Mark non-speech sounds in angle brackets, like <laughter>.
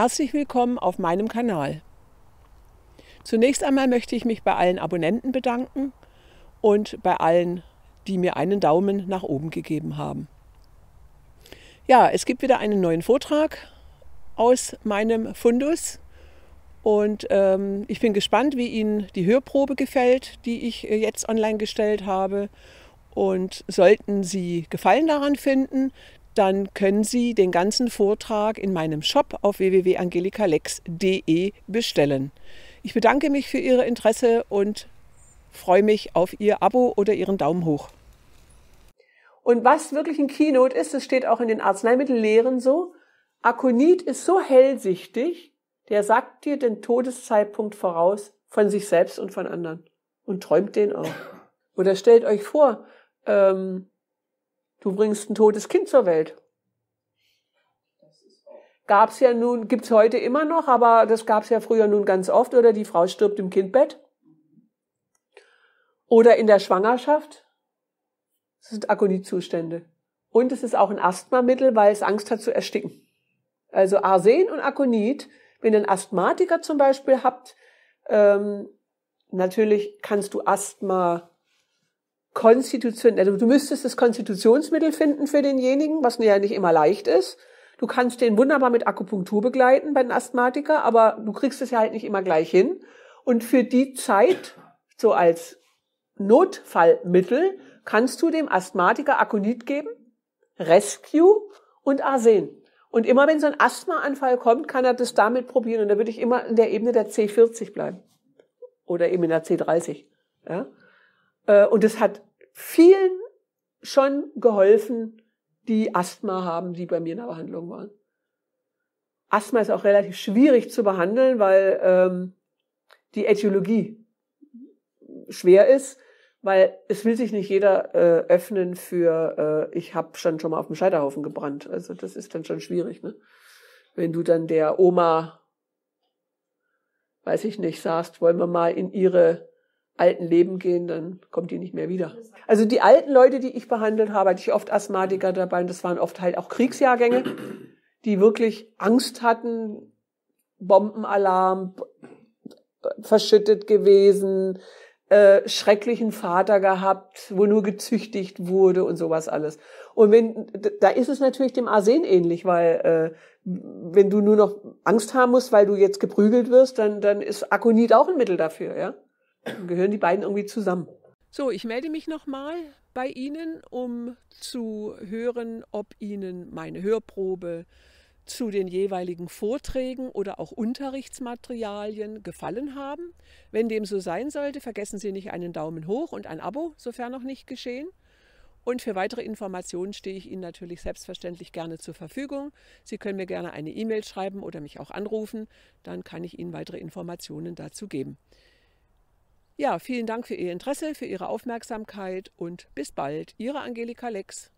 Herzlich willkommen auf meinem Kanal. Zunächst einmal möchte ich mich bei allen Abonnenten bedanken und bei allen, die mir einen Daumen nach oben gegeben haben. Ja, es gibt wieder einen neuen Vortrag aus meinem Fundus und ähm, ich bin gespannt, wie Ihnen die Hörprobe gefällt, die ich äh, jetzt online gestellt habe. Und sollten Sie Gefallen daran finden, dann können Sie den ganzen Vortrag in meinem Shop auf www.angelikalex.de bestellen. Ich bedanke mich für Ihr Interesse und freue mich auf Ihr Abo oder Ihren Daumen hoch. Und was wirklich ein Keynote ist, das steht auch in den Arzneimittellehren so, Akonit ist so hellsichtig, der sagt dir den Todeszeitpunkt voraus von sich selbst und von anderen und träumt den auch. <laughs> Oder stellt euch vor, ähm, Du bringst ein totes Kind zur Welt. Gab's ja nun, gibt's heute immer noch, aber das gab's ja früher nun ganz oft. Oder die Frau stirbt im Kindbett. Oder in der Schwangerschaft. Das sind Agoniezustände. Und es ist auch ein Asthmamittel, weil es Angst hat zu ersticken. Also Arsen und Akonit, wenn ihr einen Asthmatiker zum Beispiel habt, ähm, natürlich kannst du Asthma Konstitution, also du müsstest das Konstitutionsmittel finden für denjenigen, was ja nicht immer leicht ist. Du kannst den wunderbar mit Akupunktur begleiten bei den Asthmatiker, aber du kriegst es ja halt nicht immer gleich hin. Und für die Zeit, so als Notfallmittel, kannst du dem Asthmatiker Akonit geben, Rescue und Arsen. Und immer wenn so ein Asthmaanfall kommt, kann er das damit probieren. Und da würde ich immer in der Ebene der C40 bleiben. Oder eben in der C30. Ja? Äh, und es hat vielen schon geholfen, die Asthma haben, die bei mir in der Behandlung waren. Asthma ist auch relativ schwierig zu behandeln, weil ähm, die Äthiologie schwer ist, weil es will sich nicht jeder äh, öffnen für, äh, ich habe schon schon mal auf dem Scheiterhaufen gebrannt. Also das ist dann schon schwierig, ne? Wenn du dann der Oma, weiß ich nicht, sagst, wollen wir mal in ihre alten Leben gehen, dann kommt die nicht mehr wieder. Also die alten Leute, die ich behandelt habe, hatte ich oft Asthmatiker dabei und das waren oft halt auch Kriegsjahrgänge, die wirklich Angst hatten, Bombenalarm, verschüttet gewesen, äh, schrecklichen Vater gehabt, wo nur gezüchtigt wurde und sowas alles. Und wenn da ist es natürlich dem Arsen ähnlich, weil äh, wenn du nur noch Angst haben musst, weil du jetzt geprügelt wirst, dann dann ist Akonit auch ein Mittel dafür, ja gehören die beiden irgendwie zusammen. So, ich melde mich nochmal bei Ihnen, um zu hören, ob Ihnen meine Hörprobe zu den jeweiligen Vorträgen oder auch Unterrichtsmaterialien gefallen haben. Wenn dem so sein sollte, vergessen Sie nicht einen Daumen hoch und ein Abo, sofern noch nicht geschehen. Und für weitere Informationen stehe ich Ihnen natürlich selbstverständlich gerne zur Verfügung. Sie können mir gerne eine E-Mail schreiben oder mich auch anrufen, dann kann ich Ihnen weitere Informationen dazu geben. Ja, vielen Dank für Ihr Interesse, für Ihre Aufmerksamkeit und bis bald. Ihre Angelika Lex.